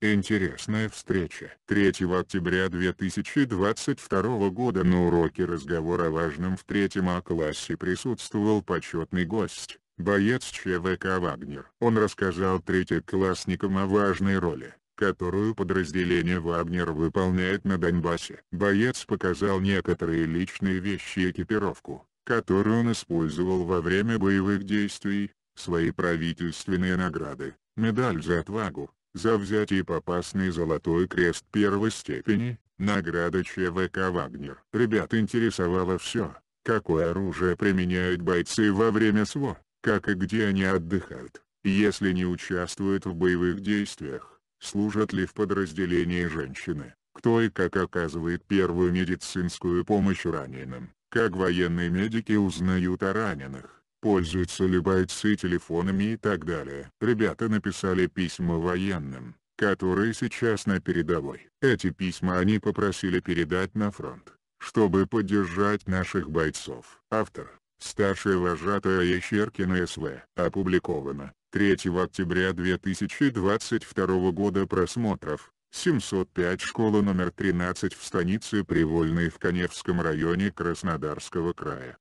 Интересная встреча. 3 октября 2022 года на уроке разговора о важном в третьем А-классе присутствовал почетный гость, боец ЧВК «Вагнер». Он рассказал третьеклассникам о важной роли, которую подразделение «Вагнер» выполняет на Донбассе. Боец показал некоторые личные вещи и экипировку, которую он использовал во время боевых действий, свои правительственные награды, медаль за отвагу, за взятие попасный Золотой Крест первой степени, награда ЧВК «Вагнер». Ребят интересовало все, какое оружие применяют бойцы во время СВО, как и где они отдыхают, если не участвуют в боевых действиях, служат ли в подразделении женщины, кто и как оказывает первую медицинскую помощь раненым, как военные медики узнают о раненых, пользуются ли бойцы телефонами и так далее. Ребята написали письма военным, которые сейчас на передовой. Эти письма они попросили передать на фронт, чтобы поддержать наших бойцов. Автор. Старшая вожатая Ещеркина СВ. Опубликовано 3 октября 2022 года просмотров. 705 школа номер 13 в станице Привольной в Коневском районе Краснодарского края.